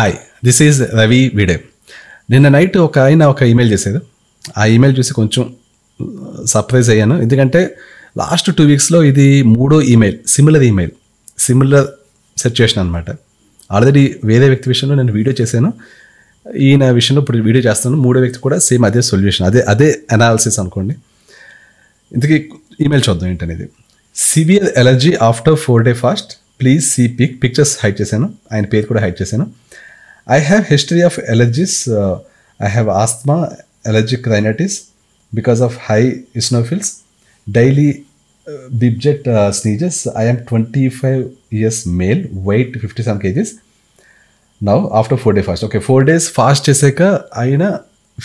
Hi this is Ravi విడే నిన్న night ఒక ఆయన ఒక ఈమెయిల్ చేసేది ఆ ఈమెయిల్ చూసి కొంచెం సర్ప్రైజ్ uh, అయ్యాను ఎందుకంటే లాస్ట్ టూ వీక్స్లో ఇది మూడో email similar email similar situation అనమాట ఆల్రెడీ వేరే వ్యక్తి విషయంలో నేను వీడియో చేశాను ఈయన విషయంలో ఇప్పుడు వీడియో చేస్తాను మూడో వ్యక్తి కూడా సేమ్ అదే సొల్యూషన్ అదే అదే అనాలిసిస్ అనుకోండి ఇంతకీ ఈమెయిల్ చూద్దాం ఏంటనేది severe allergy after four day fast please see pic pictures hide చేశాను ఆయన పేరు కూడా హైడ్ చేశాను I have history of allergies I have asthma allergic rhinitis because of high eosinophils daily బిబ్జెట్ sneezes I am twenty five years male weight fifty seven kgs now after four day fast okay four days fast చేసాక ఆయన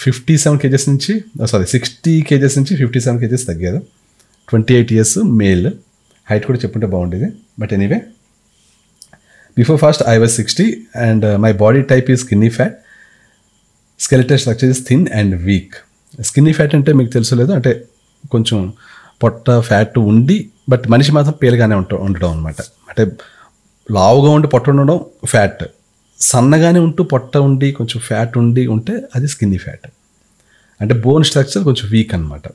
fifty seven kgs నుంచి sorry sixty kgs నుంచి fifty seven kgs తగ్గారు twenty eight years male height కూడా చెప్పుంటే బాగుండేది but anyway before fast I was sixty and my body type is skinny fat skeletal structure is thin and weak skinny fat అంటే మీకు తెలుసు లేదు అంటే కొంచెం పొట్ట ఫ్యాట్ ఉండి బట్ మనిషి మాత్రం పేలుగానే ఉంట ఉండడం అనమాట అంటే లావుగా ఉండి పొట్ట ఉండడం ఫ్యాట్ సన్నగానే ఉంటూ పొట్ట ఉండి కొంచెం ఫ్యాట్ ఉండి ఉంటే అది స్కిన్నీ ఫ్యాట్ అంటే బోన్ స్ట్రక్చర్ కొంచెం వీక్ అనమాట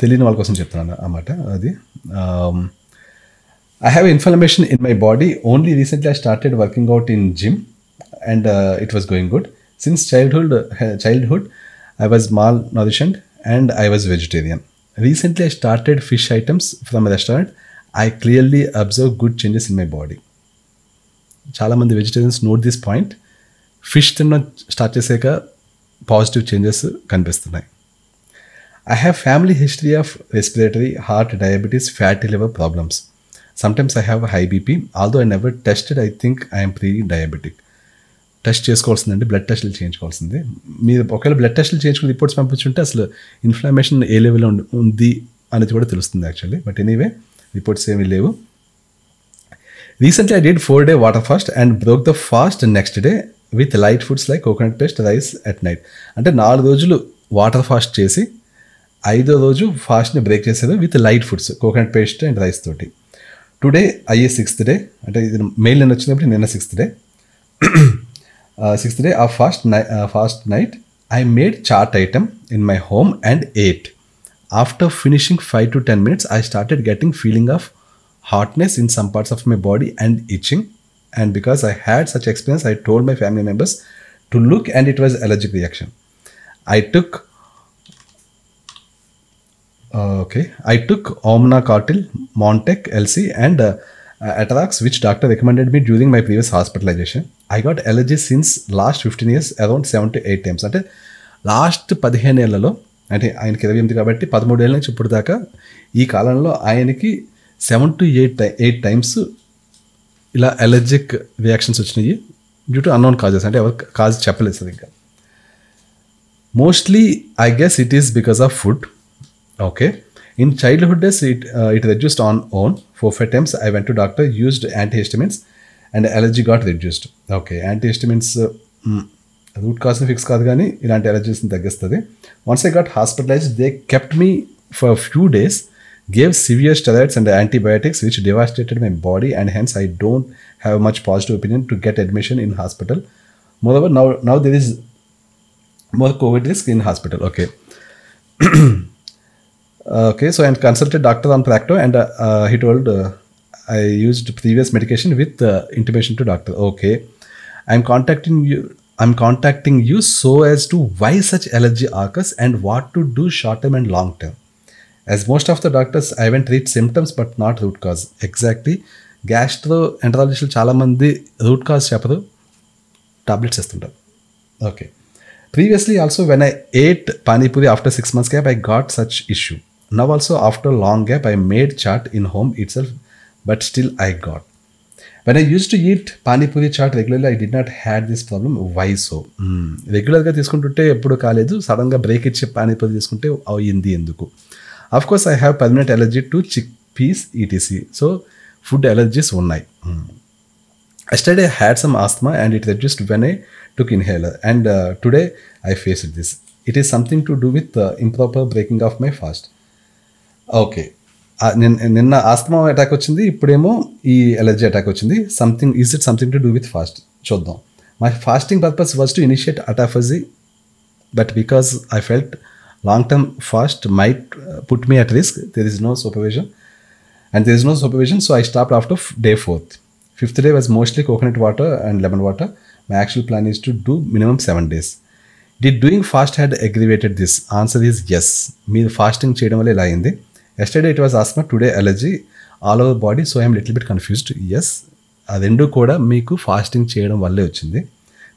తెలియని వాళ్ళ కోసం చెప్తున్నాను అన్నమాట అది I have inflammation in my body. Only recently I started working out in gym and uh, it was going good. Since childhood, uh, childhood, I was malnourished and I was vegetarian. Recently I started fish items from a restaurant. I clearly observe good changes in my body. చాలామంది vegetarians note this point. Fish తిన్న start చేసాక positive changes కనిపిస్తున్నాయి I have family history of respiratory, heart, diabetes, fatty liver problems. Sometimes I have high BP although I never tested I think I'm pre diabetic test చేసుకోవాల్సిందండి blood టెస్ట్లు చేయించుకోవాల్సింది మీరు ఒకవేళ blood టెస్ట్లు చేయించుకుని reports పంపించుంటే అసలు inflammation ఏ లెవెల్లో ఉంది అనేది కూడా తెలుస్తుంది యాక్చువల్లీ బట్ ఎనీవే రిపోర్ట్స్ ఏమీ లేవు recently I did four day water fast and broke the fast next day with light foods like coconut paste rice at night అంటే నాలుగు రోజులు వాటర్ ఫాస్ట్ చేసి ఐదో రోజు ఫాస్ట్ని బ్రేక్ చేశారు with light foods coconut paste and rice తోటి today ஐஏ சிக்ஸ்த் டே అంటే ఇది మెయిల్ నేను వచ్చినప్పుడు నిన్న సిక్స్త్ డే సిక్స్త్ డే ఆ ఫాస్ట్ నై fast night I made chaat item in my home and ate after finishing five to ten minutes I started getting feeling of hotness in some parts of my body and itching and because I had such experience I told my family members to look and it was allergic reaction I took okay i took omnacartil montec lc and uh, atarax which doctor recommended me during my previous hospitalization i got allergies since last 15 years around 7 to 8 times అంటే last పదిహేను ఏళ్లలో అంటే ఆయనకి ఇరవై ఎనిమిది కాబట్టి పదమూడు ఏళ్ళ నుంచి ఇప్పుడు దాకా ఈ కాలంలో ఆయనకి seven to eight eight times ఇలా అలర్జిక్ రియాక్షన్స్ వచ్చినాయి డ్యూ టు అన్నోన్ కాజెస్ అంటే ఎవరు కాజ్ చెప్పలేదు సార్ ఇంకా mostly I guess it is because of food okay in childhood days it, uh, it reduced on own for five attempts i went to doctor used antihistamines and allergy got reduced okay antihistamines uh, mm, root cause ni fix kaadu gaani ilanti allergies ni taggistadi once i got hospitalized they kept me for a few days gave severe steroids and antibiotics which devastated my body and hence i don't have much positive opinion to get admission in hospital moreover now now there is more covid risk in hospital okay Uh, okay, so I consulted doctor on Practo and uh, uh, he told I used previous medication with intimation to doctor. Okay, I'm contacting you. I'm contacting you so as to why such allergy occurs and what to do short term and long term. As most of the doctors, I haven't treat symptoms but not root cause. Exactly. గ్యాస్ట్రో ఎంటరాలజిస్టులు చాలామంది root cause చెప్పరు tablets ఇస్తుంటారు okay previously also when I ate panipuri after six months gap I got such issue also also after gap I I made in in home itself, but still I got. When I used to eat panipuri chaat regularly I did not had this problem why so రెగ్యులర్గా తీసుకుంటుంటే ఎప్పుడు కాలేదు సడన్గా break ఇచ్చి పానీపూరి తీసుకుంటే అయింది ఎందుకు of course I have permanent allergy to chick peas etc so food allergies ఉన్నాయి yesterday had some asthma and it reduced when I took inhaler and today I face this it is something to do with improper breaking of my fast okay నిన్న asthma attack వచ్చింది ఇప్పుడేమో ఈ allergy attack వచ్చింది something is it something to do with fast చూద్దాం my fasting purpose was to initiate అటాఫజీ but because I felt long term fast might put me at risk there is no supervision and there is no supervision so I stop after day fourth fifth day was mostly coconut water and lemon water my actual plan is to do minimum seven days the doing fast had aggravated this answer is yes మీరు fasting చేయడం వల్ల ఇలా అయింది yesterday it was asthma today allergy all over body so I'm little bit confused yes ఆ రెండు కూడా మీకు fasting చేయడం వల్లే వచ్చింది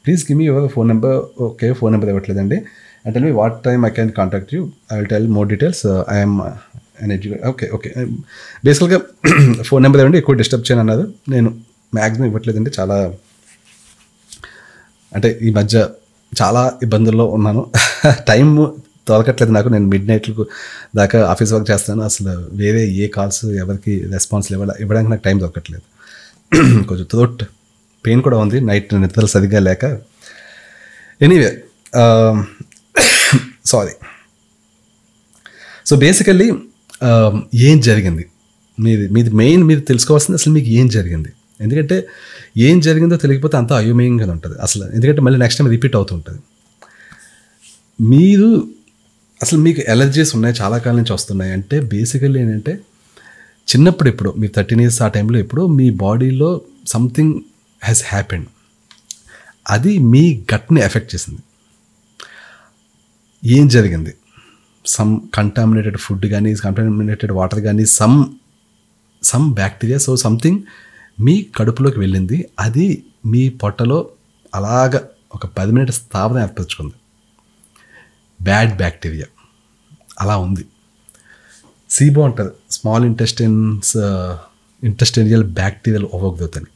please give me your phone number okay phone number ఇవ్వట్లేదండి and tell me what time I can contact you I will tell more details I'm uneducated okay okay బేసికల్గా phone number ఇవ్వండి ఎక్కువ disturb చేయను అన్నారు నేను maximum ఇవ్వట్లేదండి చాలా అంటే ఈ మధ్య చాలా ఇబ్బందుల్లో ఉన్నాను టైం తొలగట్లేదు నాకు నేను మిడ్ నైట్ దాకా ఆఫీస్ వర్క్ చేస్తాను అసలు వేరే ఏ కాల్స్ ఎవరికి రెస్పాన్స్ ఇవ్వ ఇవ్వడానికి నాకు టైం దొరకట్లేదు కొంచెం థ్రోట్ పెయిన్ కూడా ఉంది నైట్ నిద్ర సరిగ్గా లేక ఎనీవే సారీ సో బేసికల్లీ ఏం జరిగింది మీది మీది మెయిన్ మీరు తెలుసుకోవాల్సింది అసలు మీకు ఏం జరిగింది ఎందుకంటే ఏం జరిగిందో తెలియకపోతే అంత అయోమయంగా ఉంటుంది అసలు ఎందుకంటే మళ్ళీ నెక్స్ట్ టైం రిపీట్ అవుతుంటుంది మీరు అసలు మీకు ఎలర్జీస్ ఉన్నాయి చాలా కాలం నుంచి వస్తున్నాయి అంటే బేసికల్లీ ఏంటంటే చిన్నప్పుడు ఎప్పుడు మీ థర్టీన్ ఇయర్స్ ఆ టైంలో ఎప్పుడు మీ బాడీలో సంథింగ్ హ్యాస్ హ్యాపెండ్ అది మీ గట్ని ఎఫెక్ట్ చేసింది ఏం జరిగింది సమ్ కంటామినేటెడ్ ఫుడ్ కానీ కంటామినేటెడ్ వాటర్ కానీ some some bacteria so something మీ కడుపులోకి వెళ్ళింది అది మీ పొట్టలో అలాగ ఒక పది మినిట్ స్థాపన ఏర్పరచుకుంది బ్యాడ్ బ్యాక్టీరియా అలా ఉంది సీబో అంటారు స్మాల్ ఇంటెస్టైన్స్ ఇంటెస్టైనియల్ బ్యాక్టీరియల్ ఓవగ్దోతని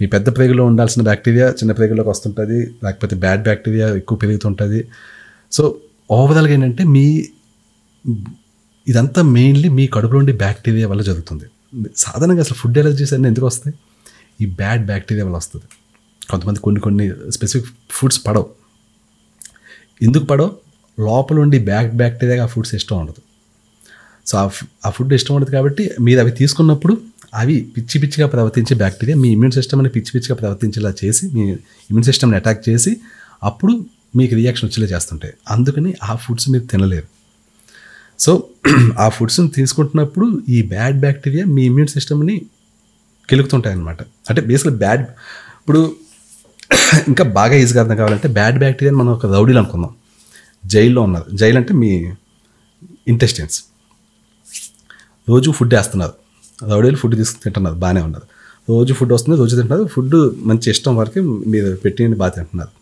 మీ పెద్ద ప్రేగులో ఉండాల్సిన బ్యాక్టీరియా చిన్న ప్రేగులోకి వస్తుంటుంది లేకపోతే బ్యాడ్ బ్యాక్టీరియా ఎక్కువ పెరుగుతుంటుంది సో ఓవరాల్గా ఏంటంటే మీ ఇదంతా మెయిన్లీ మీ కడుపులోండి బ్యాక్టీరియా వల్ల జరుగుతుంది సాధారణంగా అసలు ఫుడ్ ఎలర్జీస్ అన్నీ ఎందుకు వస్తాయి ఈ బ్యాడ్ బ్యాక్టీరియా వల్ల వస్తుంది కొంతమంది కొన్ని కొన్ని స్పెసిఫిక్ ఫుడ్స్ పడవు ఎందుకు పడవు లోపల ఉండి బ్యాక్ బ్యాక్టీరియా ఆ ఫుడ్స్ ఇష్టం ఉండదు సో ఆ ఫుడ్ ఇష్టం ఉండదు కాబట్టి మీరు అవి తీసుకున్నప్పుడు అవి పిచ్చి పిచ్చిగా ప్రవర్తించే బ్యాక్టీరియా మీ ఇమ్యూన్ సిస్టమ్ అని పిచ్చి పిచ్చిగా ప్రవర్తించేలా చేసి మీ ఇమ్యూన్ సిస్టమ్ని అటాక్ చేసి అప్పుడు మీకు రియాక్షన్ వచ్చేలా చేస్తుంటాయి అందుకని ఆ ఫుడ్స్ మీరు తినలేరు సో ఆ ఫుడ్స్ని తీసుకుంటున్నప్పుడు ఈ బ్యాడ్ బ్యాక్టీరియా మీ ఇమ్యూన్ సిస్టమ్ని అన్నమాట అంటే బేసిక్ బ్యాడ్ ఇప్పుడు ఇంకా బాగా ఈజీగా అర్థం కావాలంటే బ్యాడ్ బ్యాక్టీరియా మనం ఒక రౌడీలు అనుకుందాం జైల్లో ఉన్నారు జైలు అంటే మీ ఇంటెస్టెన్స్ రోజు ఫుడ్ వేస్తున్నారు రౌడీలు ఫుడ్ తీసుకుని తింటున్నారు బాగానే ఉన్నారు రోజు ఫుడ్ వస్తుంది రోజు తింటున్నారు ఫుడ్ మంచి ఇష్టం వరకు మీరు పెట్టిన బాగా తింటున్నారు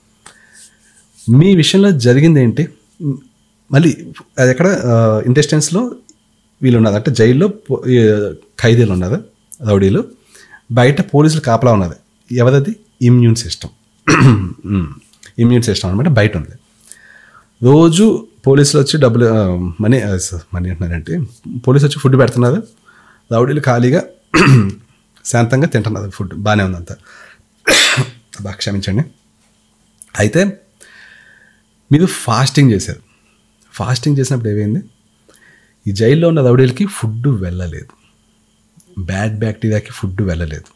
మీ విషయంలో జరిగింది ఏంటి మళ్ళీ అది ఎక్కడ ఇంటెస్టెన్స్లో వీళ్ళు ఉన్నారు అంటే జైల్లో ఖైదీలు ఉన్నారు రౌడీలు బయట పోలీసులు కాపలా ఉన్నది ఎవరది ఇమ్యూన్ సిస్టమ్ ఇమ్యూన్ సిస్టమ్ అనమాట బయట ఉంది రోజు పోలీసులు వచ్చి డబ్బులు మనీ మనీ అంటున్నారంటే పోలీసులు వచ్చి ఫుడ్ పెడుతున్నారు రౌడీలు ఖాళీగా శాంతంగా తింటున్నారు ఫుడ్ బాగానే ఉందంతా బాగా క్షమించండి అయితే మీరు ఫాస్టింగ్ చేశారు ఫాస్టింగ్ చేసినప్పుడు ఏమైంది ఈ జైల్లో ఉన్న రౌడీలకి ఫుడ్ వెళ్ళలేదు బ్యాడ్ బ్యాక్టీరియాకి ఫుడ్ వెళ్ళలేదు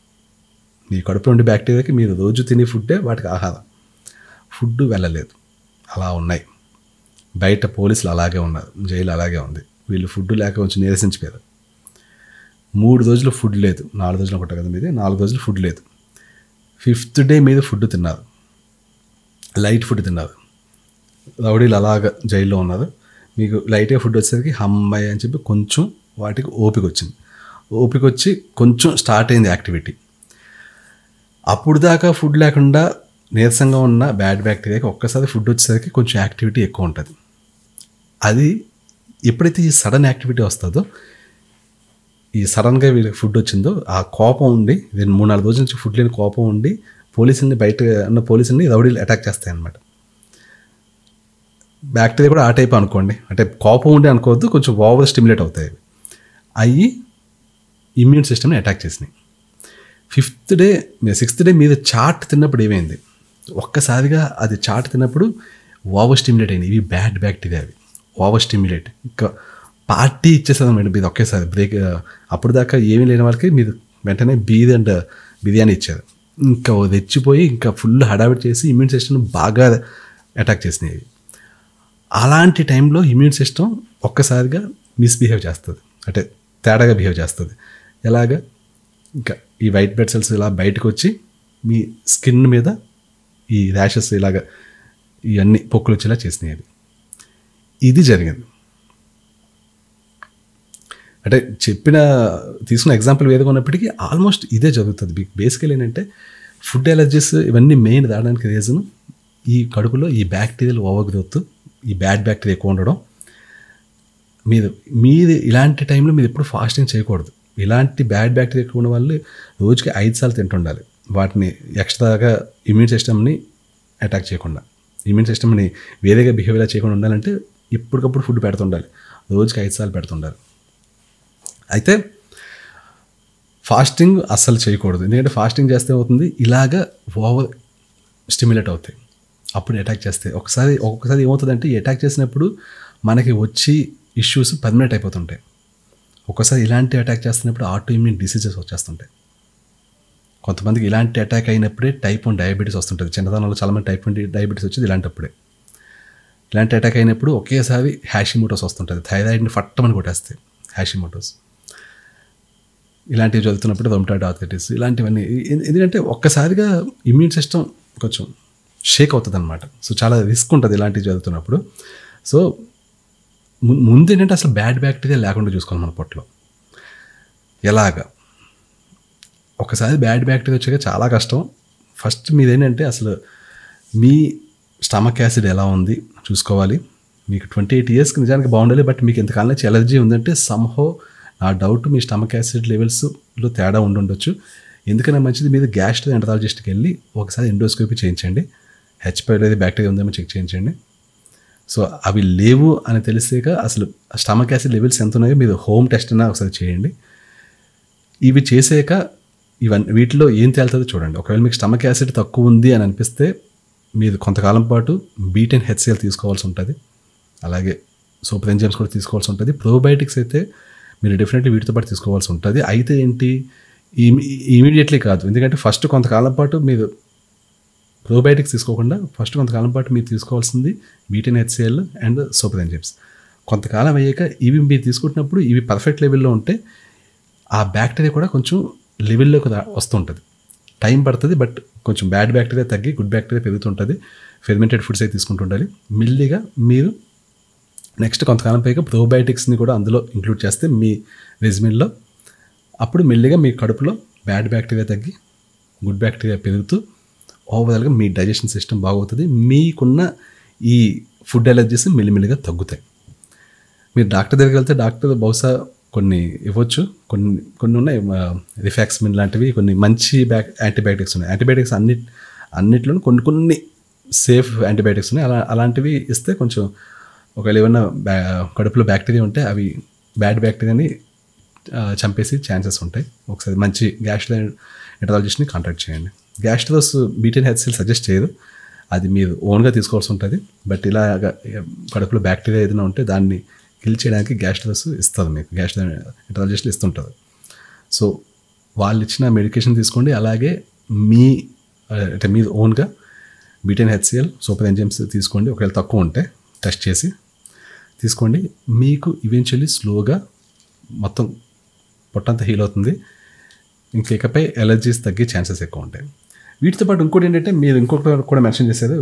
మీ కడుపులో ఉండే బ్యాక్టీరియాకి మీరు రోజు తినే ఫుడ్డే వాటికి ఆహారం ఫుడ్ వెళ్ళలేదు అలా ఉన్నాయి బయట పోలీసులు అలాగే ఉన్నారు జైలు అలాగే ఉంది వీళ్ళు ఫుడ్ లేక వచ్చి నిరసించిపోయారు మూడు రోజులు ఫుడ్ లేదు నాలుగు రోజులు ఒకట కదా మీద నాలుగు రోజులు ఫుడ్ లేదు ఫిఫ్త్ డే మీద ఫుడ్ తిన్నారు లైట్ ఫుడ్ తిన్నారు రౌడీలు అలాగ జైల్లో ఉన్నారు మీకు లైట్గా ఫుడ్ వచ్చేసరికి హమ్మాయి అని చెప్పి కొంచెం వాటికి ఓపిక వచ్చింది ఓపిక వచ్చి కొంచెం స్టార్ట్ అయింది యాక్టివిటీ అప్పుడు దాకా ఫుడ్ లేకుండా నీరసంగా ఉన్న బ్యాడ్ బ్యాక్టీరియాకి ఒక్కసారి ఫుడ్ వచ్చేసరికి కొంచెం యాక్టివిటీ ఎక్కువ ఉంటుంది అది ఎప్పుడైతే ఈ సడన్ యాక్టివిటీ వస్తుందో ఈ సడన్గా వీళ్ళకి ఫుడ్ వచ్చిందో ఆ కోపం ఉండి వీళ్ళు మూడు నాలుగు రోజుల నుంచి ఫుడ్ లేని కోపం ఉండి పోలీసుని బయట ఉన్న పోలీసుని రౌడీలు అటాక్ చేస్తాయి అనమాట బ్యాక్టీరియా కూడా ఆ టైప్ అనుకోండి అంటే కోపం ఉండి అనుకోవద్దు కొంచెం ఓవర్ స్టిమ్యులేట్ అవుతాయి అవి ఇమ్యూన్ సిస్టమ్ని అటాక్ చేసినాయి ఫిఫ్త్ డే సిక్స్త్ డే మీద చాట్ తిన్నప్పుడు ఏమైంది ఒక్కసారిగా అది చాట్ తిన్నప్పుడు ఓవర్ స్టిమ్యులేట్ అయింది ఇవి బ్యాడ్ బ్యాక్టీరియా అవి ఓవర్ స్టిమ్యులేట్ ఇంకా పార్టీ ఇచ్చేస్తుంది మేడం ఇది ఒకేసారి బ్రేక్ అప్పుడు దాకా ఏమీ లేని వాళ్ళకి మీరు వెంటనే బీద్ అండ్ బిర్యానీ ఇచ్చారు ఇంకా తెచ్చిపోయి ఇంకా ఫుల్ హడావిట్ చేసి ఇమ్యూన్ సిస్టమ్ బాగా అటాక్ చేసినాయి అలాంటి టైంలో ఇమ్యూన్ సిస్టమ్ ఒక్కసారిగా మిస్బిహేవ్ చేస్తుంది అంటే తేడాగా బిహేవ్ చేస్తుంది ఎలాగ ఇంకా ఈ వైట్ బ్లడ్ సెల్స్ ఇలా బయటకు వచ్చి మీ స్కిన్ మీద ఈ ర్యాషెస్ ఇలాగ ఇవన్నీ పొక్కులు వచ్చేలా చేసినాయి ఇది జరిగింది అంటే చెప్పిన తీసుకున్న ఎగ్జాంపుల్ ఏదో ఉన్నప్పటికీ ఆల్మోస్ట్ ఇదే జరుగుతుంది బేసికల్ ఏంటంటే ఫుడ్ ఎలర్జీస్ ఇవన్నీ మెయిన్ రావడానికి రీజన్ ఈ కడుపులో ఈ బ్యాక్టీరియల్ ఓవర్గ్రోత్ ఈ బ్యాడ్ బ్యాక్టీరియా ఎక్కువ ఉండడం మీరు మీది ఇలాంటి టైంలో మీరు ఎప్పుడు ఫాస్టింగ్ చేయకూడదు ఇలాంటి బ్యాడ్ బ్యాక్టీరియా ఎక్కువ ఉన్న వాళ్ళు రోజుకి ఐదు సార్లు తింటుండాలి వాటిని ఎక్స్ట్రాగా ఇమ్యూన్ సిస్టమ్ని అటాక్ చేయకుండా ఇమ్యూన్ సిస్టమ్ని వేరేగా బిహేవియర్ చేయకుండా ఉండాలంటే ఎప్పటికప్పుడు ఫుడ్ పెడుతుండాలి రోజుకి ఐదు సార్లు పెడుతుండాలి అయితే ఫాస్టింగ్ అస్సలు చేయకూడదు ఎందుకంటే ఫాస్టింగ్ చేస్తే అవుతుంది ఇలాగ ఓవర్ స్టిమ్యులేట్ అవుతాయి అప్పుడు అటాక్ చేస్తే ఒకసారి ఒక్కొక్కసారి ఏమవుతుందంటే అటాక్ చేసినప్పుడు మనకి వచ్చి ఇష్యూస్ పర్మినెంట్ అయిపోతుంటాయి ఒక్కసారి ఇలాంటి అటాక్ చేస్తున్నప్పుడు ఆటో ఇమ్యూన్ డిసీజెస్ వచ్చేస్తుంటాయి కొంతమందికి ఇలాంటి అటాక్ అయినప్పుడే టైప్ వన్ డయాబెటీస్ వస్తుంటుంది చిన్నతనంలో చాలామంది టైప్ వన్ డయాబెటీస్ వచ్చేది ఇలాంటప్పుడే ఇలాంటి అటాక్ అయినప్పుడు ఒకేసారి మోటోస్ వస్తుంటుంది థైరాయిడ్ని ఫట్టమని కొట్టేస్తాయి మోటోస్ ఇలాంటివి చదువుతున్నప్పుడు రొమటాయిడ్ ఆథరిటీస్ ఇలాంటివన్నీ ఎందుకంటే ఒక్కసారిగా ఇమ్యూన్ సిస్టమ్ కొంచెం షేక్ అవుతుంది అనమాట సో చాలా రిస్క్ ఉంటుంది ఇలాంటివి చదువుతున్నప్పుడు సో ముందు ఏంటంటే అసలు బ్యాడ్ బ్యాక్టీరియా లేకుండా చూసుకోవాలి మన పొట్టలో ఎలాగా ఒకసారి బ్యాడ్ బ్యాక్టీరియా వచ్చాక చాలా కష్టం ఫస్ట్ మీదేంటంటే అసలు మీ స్టమక్ యాసిడ్ ఎలా ఉంది చూసుకోవాలి మీకు ట్వంటీ ఎయిట్ ఇయర్స్కి నిజానికి బాగుండాలి బట్ మీకు ఇంతకాలం నుంచి ఎలర్జీ ఉందంటే సమ్హో నా డౌట్ మీ స్టమక్ యాసిడ్ లెవెల్స్లో తేడా ఉండుండొచ్చు ఎందుకైనా మంచిది మీరు గ్యాస్ట్రో ఎంటరాలజిస్ట్కి వెళ్ళి ఒకసారి ఎండోస్కోపీ చేయించండి హెచ్పై అనేది బ్యాక్టీరియా ఉందేమో చెక్ చేయించండి సో అవి లేవు అని తెలిసాక అసలు స్టమక్ యాసిడ్ లెవెల్స్ ఎంత ఉన్నాయో మీరు హోమ్ టెస్ట్ అయినా ఒకసారి చేయండి ఇవి చేసాక ఇవన్నీ వీటిలో ఏం తేలుతుందో చూడండి ఒకవేళ మీకు స్టమక్ యాసిడ్ తక్కువ ఉంది అని అనిపిస్తే మీరు కొంతకాలం పాటు బీటెన్ హెచ్సిఎల్ తీసుకోవాల్సి ఉంటుంది అలాగే సూపర్ ఎంజైమ్స్ కూడా తీసుకోవాల్సి ఉంటుంది ప్రోబయోటిక్స్ అయితే మీరు డెఫినెట్లీ వీటితో పాటు తీసుకోవాల్సి ఉంటుంది అయితే ఏంటి ఇమీడియట్లీ కాదు ఎందుకంటే ఫస్ట్ కొంతకాలం పాటు మీరు ప్రోబయోటిక్స్ తీసుకోకుండా ఫస్ట్ కొంతకాలం పాటు మీరు తీసుకోవాల్సింది betaine HCL and super enzymes కొంతకాలం అయ్యాక ఇవి మీరు తీసుకుంటున్నప్పుడు ఇవి పర్ఫెక్ట్ లెవెల్లో ఉంటే ఆ బ్యాక్టీరియా కూడా కొంచెం లెవెల్లోకి వస్తుంటుంది టైం పడుతుంది బట్ కొంచెం బ్యాడ్ బ్యాక్టీరియా తగ్గి గుడ్ బ్యాక్టీరియా పెరుగుతుంటుంది ఫెర్మెంటెడ్ ఫుడ్స్ అయితే తీసుకుంటూ ఉండాలి మెల్లిగా మీరు నెక్స్ట్ కొంతకాలం పైగా ప్రోబయాటిక్స్ని కూడా అందులో ఇంక్లూడ్ చేస్తే మీ రెజిమిన్లో అప్పుడు మెల్లిగా మీ కడుపులో బ్యాడ్ బ్యాక్టీరియా తగ్గి గుడ్ బ్యాక్టీరియా పెరుగుతూ ఓవరాల్గా మీ డైజెషన్ సిస్టమ్ బాగవుతుంది మీకున్న ఈ ఫుడ్ అలర్జీస్ మెల్లిమెల్లిగా తగ్గుతాయి మీరు డాక్టర్ దగ్గరికి వెళ్తే డాక్టర్ బహుశా కొన్ని ఇవ్వచ్చు కొన్ని కొన్ని ఉన్నాయి రిఫాక్స్మిన్ లాంటివి కొన్ని మంచి బ్యాక్ యాంటీబయాటిక్స్ ఉన్నాయి యాంటీబయాటిక్స్ అన్ని అన్నిట్లోనూ కొన్ని కొన్ని సేఫ్ యాంటీబయాటిక్స్ ఉన్నాయి అలా అలాంటివి ఇస్తే కొంచెం ఒకవేళ ఏమన్నా బ్యా కడుపులో బ్యాక్టీరియా ఉంటే అవి బ్యాడ్ బ్యాక్టీరియాని చంపేసి ఛాన్సెస్ ఉంటాయి ఒకసారి మంచి గ్యాస్ట్రో ఎంటరాలజిస్ట్ని కాంటాక్ట్ చేయండి గ్యాస్ట్రోస్ బీటెన్ హెచ్సిల్ సజెస్ట్ చేయదు అది మీరు ఓన్గా తీసుకోవాల్సి ఉంటుంది బట్ ఇలా కడుపులో బ్యాక్టీరియా ఏదైనా ఉంటే దాన్ని కిల్ చేయడానికి గ్యాస్ట్రస్ ఇస్తుంది మీకు గ్యాస్ట్ర ఎంట్రాలజిస్ట్లు ఇస్తుంటుంది సో వాళ్ళు ఇచ్చిన మెడికేషన్ తీసుకోండి అలాగే మీ అంటే మీ ఓన్గా బీటెన్ హెచ్సిఎల్ సూపర్ ఎంజైమ్స్ తీసుకోండి ఒకవేళ తక్కువ ఉంటే టెస్ట్ చేసి తీసుకోండి మీకు ఈవెన్చువలీ స్లోగా మొత్తం పొట్టంతా హీల్ అవుతుంది ఇంకా ఇకపై ఎలర్జీస్ తగ్గే ఛాన్సెస్ ఎక్కువ ఉంటాయి వీటితో పాటు ఇంకోటి ఏంటంటే మీరు ఇంకొకటి కూడా మెన్షన్ చేసేది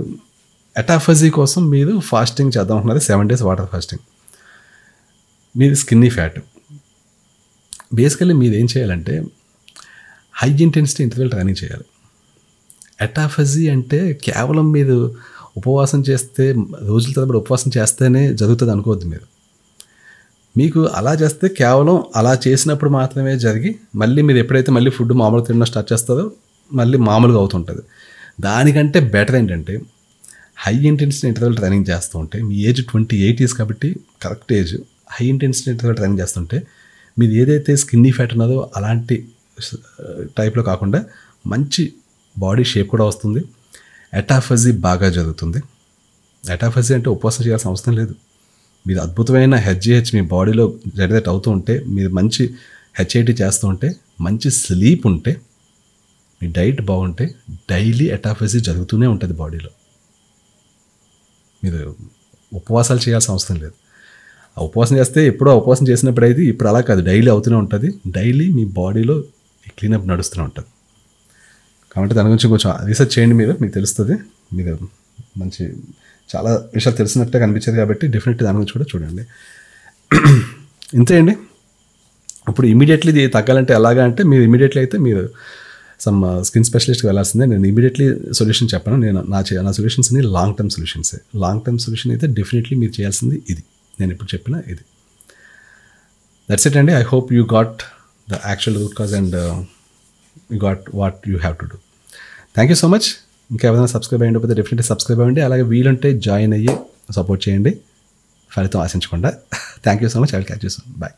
ఎటాఫజీ కోసం మీరు ఫాస్టింగ్ చేద్దాం అంటున్నారు సెవెన్ డేస్ వాటర్ ఫాస్టింగ్ మీది స్కిన్నీ ఫ్యాట్ బేసికల్లీ మీరు ఏం చేయాలంటే హై ఇంటెన్సిటీ ఇంటర్వెల్ ట్రైనింగ్ చేయాలి ఎటాఫజీ అంటే కేవలం మీరు ఉపవాసం చేస్తే రోజుల తరబడి ఉపవాసం చేస్తేనే జరుగుతుంది అనుకోవద్దు మీరు మీకు అలా చేస్తే కేవలం అలా చేసినప్పుడు మాత్రమే జరిగి మళ్ళీ మీరు ఎప్పుడైతే మళ్ళీ ఫుడ్ మామూలు తినడం స్టార్ట్ చేస్తారో మళ్ళీ మామూలుగా అవుతుంటుంది దానికంటే బెటర్ ఏంటంటే హై ఇంటెన్సిటీ ఇంటర్వెల్ ట్రైనింగ్ చేస్తూ ఉంటే మీ ఏజ్ ట్వంటీ ఎయిట్ ఇయర్స్ కాబట్టి కరెక్ట్ ఏజ్ హై ఇంటెన్సిటీతో రన్ చేస్తుంటే మీది ఏదైతే స్కిన్నీ ఫ్యాట్ ఉన్నదో అలాంటి టైప్లో uh, కాకుండా మంచి బాడీ షేప్ కూడా వస్తుంది ఎటాఫజీ బాగా జరుగుతుంది ఎటాఫజీ అంటే ఉపవాసం చేయాల్సిన అవసరం లేదు మీరు అద్భుతమైన హెచ్జిహెచ్ మీ బాడీలో జరిగేట్ అవుతూ ఉంటే మీరు మంచి హెచ్ఐటి చేస్తూ ఉంటే మంచి స్లీప్ ఉంటే మీ డైట్ బాగుంటే డైలీ ఎటాఫజీ జరుగుతూనే ఉంటుంది బాడీలో మీరు ఉపవాసాలు చేయాల్సిన అవసరం లేదు ఉపవాసం చేస్తే ఎప్పుడో ఉపవాసం చేసినప్పుడు అయితే ఇప్పుడు అలా కాదు డైలీ అవుతూనే ఉంటుంది డైలీ మీ బాడీలో ఈ క్లీనప్ నడుస్తూనే ఉంటుంది కాబట్టి దాని గురించి కొంచెం రీసెర్చ్ చేయండి మీరు మీకు తెలుస్తుంది మీరు మంచి చాలా విషయాలు తెలిసినట్టే కనిపించేది కాబట్టి డెఫినెట్లీ దాని గురించి కూడా చూడండి ఇంతేయండి ఇప్పుడు ఇమీడియట్లీ తగ్గాలంటే ఎలాగా అంటే మీరు ఇమీడియట్లీ అయితే మీరు సమ్ uh, స్కిన్ స్పెషలిస్ట్కి వెళ్ళాల్సిందే నేను ఇమీడియట్లీ సొల్యూషన్ చెప్పాను నేను నా నా సొల్యూషన్స్ అన్ని లాంగ్ టర్మ్ సొల్యూషన్సే లాంగ్ టర్మ్ సొల్యూషన్ అయితే డెఫినెట్లీ మీరు చేయాల్సింది ఇది నేను ఇప్పుడు చెప్పిన ఇది దట్స్ ఇట్ అండి I hope you got the actual root cause and you got what you have to do thank you so much ఇంకా సబ్స్క్రైబ్ అయ్యి ఉండకపోతే డెఫినెట్లీ సబ్స్క్రైబ్ అయ్యండి అలాగే వీలుంటే జాయిన్ అయ్యి సపోర్ట్ చేయండి ఫలితం ఆశించకుండా thank you so much I will catch you so bye